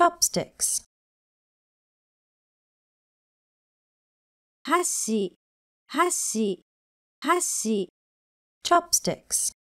chopsticks. Hashi, hashi, hashi. Chopsticks.